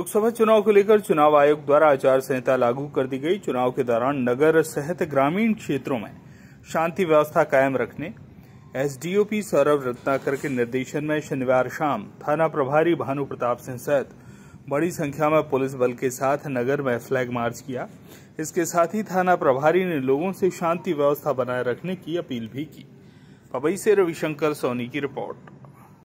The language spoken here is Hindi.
लोकसभा चुनाव को लेकर चुनाव आयोग द्वारा आचार संहिता लागू कर दी गई चुनाव के दौरान नगर सहित ग्रामीण क्षेत्रों में शांति व्यवस्था कायम रखने एसडीओपी सौरभ रत्नाकर के निर्देशन में शनिवार शाम थाना प्रभारी भानु प्रताप सिंह सहित बड़ी संख्या में पुलिस बल के साथ नगर में फ्लैग मार्च किया इसके साथ ही थाना प्रभारी ने लोगों से शांति व्यवस्था बनाए रखने की अपील भी की पबई से रविशंकर सोनी की रिपोर्ट